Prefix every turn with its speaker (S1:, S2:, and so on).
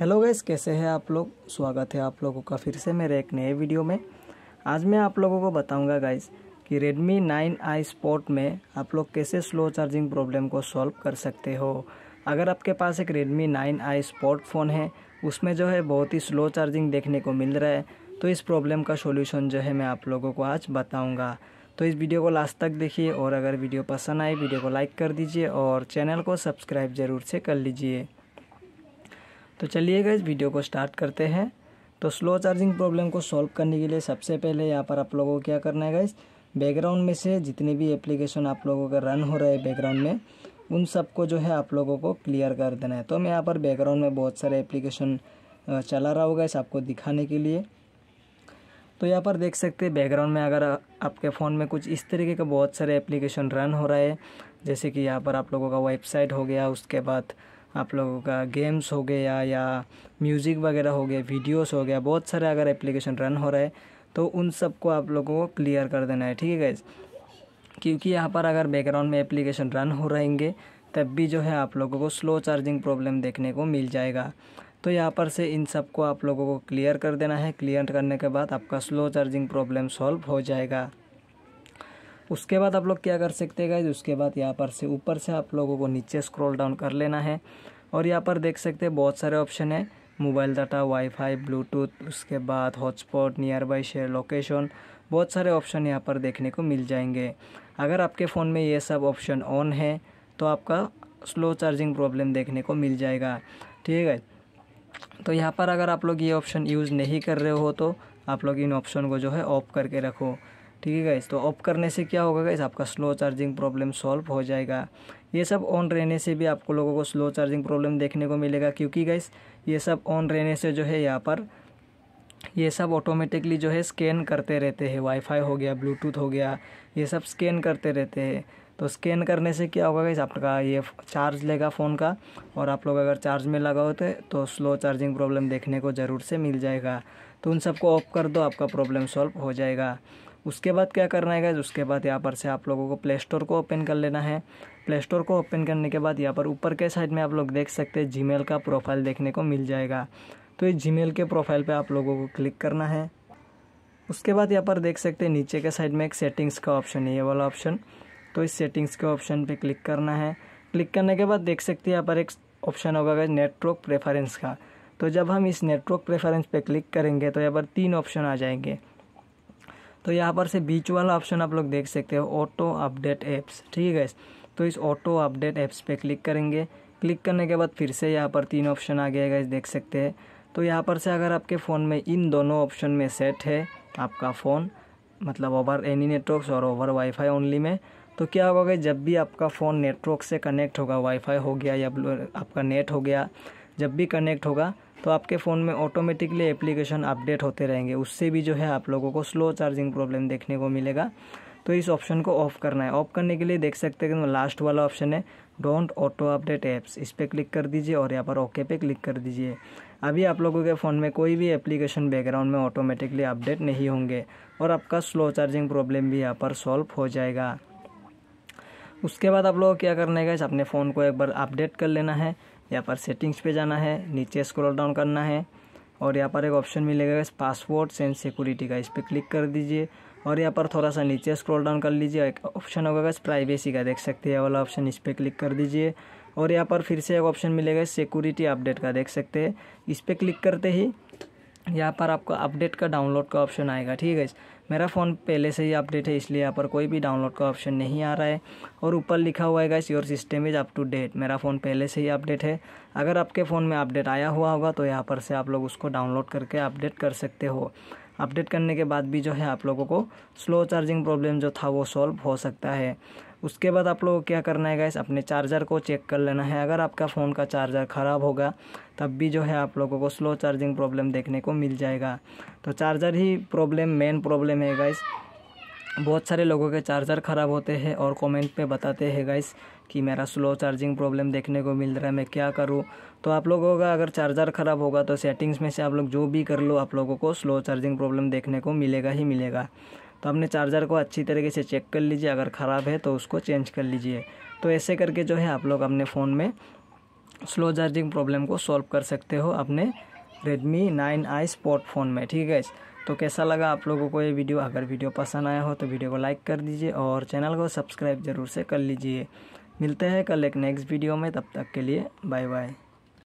S1: hello guys कैसे हैं आप लोग स्वागत है आप लोगों का फिर से मेरे एक नए वीडियो में आज मैं आप लोगों को बताऊंगा गाइस कि Redmi 9i Sport में आप लोग कैसे स्लो चार्जिंग प्रॉब्लम को सॉल्व कर सकते हो अगर आपके पास एक Redmi 9i Sport फ़ोन है उसमें जो है बहुत ही स्लो चार्जिंग देखने को मिल रहा है तो इस प्रॉब्लम का सोल्यूशन जो है मैं आप लोगों को आज बताऊँगा तो इस वीडियो को लास्ट तक देखिए और अगर वीडियो पसंद आए वीडियो को लाइक कर दीजिए और चैनल को सब्सक्राइब ज़रूर से कर लीजिए तो चलिएगा इस वीडियो को स्टार्ट करते हैं तो स्लो चार्जिंग प्रॉब्लम को सॉल्व करने के लिए सबसे पहले यहाँ पर आप लोगों को क्या करना है गाइज बैकग्राउंड में से जितने भी एप्लीकेशन आप लोगों का रन हो रहा है बैकग्राउंड में उन सबको जो है आप लोगों को क्लियर कर देना है तो मैं यहाँ पर बैकग्राउंड में बहुत सारे एप्लीकेशन चला रहा होगा इस आपको दिखाने के लिए तो यहाँ पर देख सकते हैं बैकग्राउंड में अगर आपके फ़ोन में कुछ इस तरीके का बहुत सारे एप्लीकेशन रन हो रहा है जैसे कि यहाँ पर आप लोगों का वेबसाइट हो गया उसके बाद आप लोगों का गेम्स हो गया या म्यूज़िक वगैरह हो गया वीडियोस हो गया बहुत सारे अगर एप्लीकेशन रन हो रहे हैं तो उन सबको आप लोगों को क्लियर कर देना है ठीक है गैस क्योंकि यहाँ पर अगर बैकग्राउंड में एप्लीकेशन रन हो रहेंगे तब भी जो है आप लोगों को स्लो चार्जिंग प्रॉब्लम देखने को मिल जाएगा तो यहाँ पर से इन सब को आप लोगों को क्लियर कर देना है क्लियर करने के बाद आपका स्लो चार्जिंग प्रॉब्लम सॉल्व हो जाएगा उसके बाद आप लोग क्या कर सकते हैं गाइज उसके बाद यहाँ पर से ऊपर से आप लोगों को नीचे स्क्रॉल डाउन कर लेना है और यहाँ पर देख सकते हैं बहुत सारे ऑप्शन है मोबाइल डाटा वाईफाई ब्लूटूथ उसके बाद hotspot nearby share location बहुत सारे ऑप्शन यहाँ पर देखने को मिल जाएंगे अगर आपके फ़ोन में ये सब ऑप्शन ऑन है तो आपका स्लो चार्जिंग प्रॉब्लम देखने को मिल जाएगा ठीक है तो यहाँ पर अगर आप लोग ये ऑप्शन यूज़ नहीं कर रहे हो तो आप लोग इन ऑप्शन को जो है ऑफ करके रखो ठीक है गाइस तो ऑफ करने से क्या होगा गाइस आपका स्लो चार्जिंग प्रॉब्लम सॉल्व हो जाएगा ये सब ऑन रहने से भी आपको लोगों को स्लो चार्जिंग प्रॉब्लम देखने को मिलेगा क्योंकि गाइस ये सब ऑन रहने से जो है यहाँ पर ये सब ऑटोमेटिकली जो है स्कैन करते रहते हैं वाईफाई हो गया ब्लूटूथ हो गया ये सब स्कैन करते रहते हैं तो स्कैन करने से क्या होगा गाइस आपका ये चार्ज लेगा फ़ोन का और आप लोग अगर चार्ज में लगाओ तो, तो स्लो चार्जिंग प्रॉब्लम देखने को ज़रूर से मिल जाएगा तो उन सबको ऑफ कर दो आपका प्रॉब्लम सॉल्व हो जाएगा उसके बाद क्या करना है गैज उसके बाद यहाँ पर से आप लोगों को प्ले स्टोर को ओपन कर लेना है प्ले स्टोर को ओपन करने के बाद यहाँ पर ऊपर के साइड में आप लोग देख सकते हैं जीमेल का प्रोफाइल देखने को मिल जाएगा तो इस जीमेल के प्रोफाइल पर आप लोगों को क्लिक करना है उसके बाद यहाँ पर देख सकते हैं नीचे के साइड में एक सेटिंग्स का ऑप्शन है ये वाला ऑप्शन तो इस सेटिंग्स के ऑप्शन पर क्लिक करना है क्लिक करने के बाद देख सकते हैं यहाँ पर एक ऑप्शन होगा गया नेटवर्क प्रेफरेंस का तो जब हम इस नेटवर्क प्रेफरेंस पे क्लिक करेंगे तो यहाँ पर तीन ऑप्शन आ जाएंगे तो यहाँ पर से बीच वाला ऑप्शन आप लोग देख सकते हो ऑटो अपडेट ऐप्स ठीक है तो इस ऑटो अपडेट ऐप्स पे क्लिक करेंगे क्लिक करने के बाद फिर से यहाँ पर तीन ऑप्शन आ गया है देख सकते हैं तो यहाँ पर से अगर आपके फ़ोन में इन दोनों ऑप्शन में सेट है आपका फ़ोन मतलब ओवर एनी नेटवर्क और ओवर वाईफाई ओनली में तो क्या होगा जब भी आपका फ़ोन नेटवर्क से कनेक्ट होगा वाईफाई हो गया या आपका नेट हो गया जब भी कनेक्ट होगा तो आपके फ़ोन में ऑटोमेटिकली एप्लीकेशन अपडेट होते रहेंगे उससे भी जो है आप लोगों को स्लो चार्जिंग प्रॉब्लम देखने को मिलेगा तो इस ऑप्शन को ऑफ़ करना है ऑफ़ करने के लिए देख सकते हैं कि लास्ट वाला ऑप्शन है डोंट ऑटो अपडेट ऐप्स इस पर क्लिक कर दीजिए और यहाँ पर ओके पे क्लिक कर दीजिए अभी आप लोगों के फ़ोन में कोई भी एप्लीकेशन बैकग्राउंड में ऑटोमेटिकली अपडेट नहीं होंगे और आपका स्लो चार्जिंग प्रॉब्लम भी यहाँ पर सॉल्व हो जाएगा उसके बाद आप लोगों को क्या करना है अपने फ़ोन को एक बार अपडेट कर लेना है यहाँ पर सेटिंग्स पे जाना है नीचे स्क्रॉल डाउन करना है और यहाँ पर एक ऑप्शन मिलेगा पासवर्ड एंड सिक्योरिटी का इस पर क्लिक कर दीजिए और यहाँ पर थोड़ा सा नीचे स्क्रॉल डाउन कर लीजिए एक ऑप्शन होगा इस प्राइवेसी का देख सकते हैं वाला ऑप्शन इस पर क्लिक कर दीजिए और यहाँ पर फिर से एक ऑप्शन मिलेगा सिक्योरिटी अपडेट का देख सकते हैं इस पर क्लिक करते ही यहाँ पर आपको अपडेट का डाउनलोड का ऑप्शन आएगा ठीक है मेरा फ़ोन पहले से ही अपडेट है इसलिए यहाँ पर कोई भी डाउनलोड का ऑप्शन नहीं आ रहा है और ऊपर लिखा हुआ है guys your system is up to date मेरा फ़ोन पहले से ही अपडेट है अगर आपके फ़ोन में अपडेट आया हुआ होगा तो यहाँ पर से आप लोग उसको डाउनलोड करके अपडेट कर सकते हो अपडेट करने के बाद भी जो है आप लोगों को स्लो चार्जिंग प्रॉब्लम जो था वो सॉल्व हो सकता है उसके बाद आप लोगों को क्या करना है गैस अपने चार्जर को चेक कर लेना है अगर आपका फ़ोन का चार्जर ख़राब होगा तब भी जो है आप लोगों को स्लो चार्जिंग प्रॉब्लम देखने को मिल जाएगा तो चार्जर ही प्रॉब्लम मेन प्रॉब्लम है गैस बहुत सारे लोगों के चार्जर ख़राब होते हैं और कमेंट पे बताते हैं गाइस कि मेरा स्लो चार्जिंग प्रॉब्लम देखने को मिल रहा है मैं क्या करूँ तो आप लोगों का अगर चार्जर ख़राब होगा तो सेटिंग्स में से आप लोग जो भी कर लो आप लोगों को स्लो चार्जिंग प्रॉब्लम देखने को मिलेगा ही मिलेगा तो अपने चार्जर को अच्छी तरीके से चेक कर लीजिए अगर ख़राब है तो उसको चेंज कर लीजिए तो ऐसे करके जो है आप लोग अपने फ़ोन में स्लो चार्जिंग प्रॉब्लम को सॉल्व कर सकते हो अपने Redmi nine I sport phone में ठीक है तो कैसा लगा आप लोगों को ये वीडियो अगर वीडियो पसंद आया हो तो वीडियो को लाइक कर दीजिए और चैनल को सब्सक्राइब ज़रूर से कर लीजिए मिलते हैं कल एक नेक्स्ट वीडियो में तब तक के लिए बाय बाय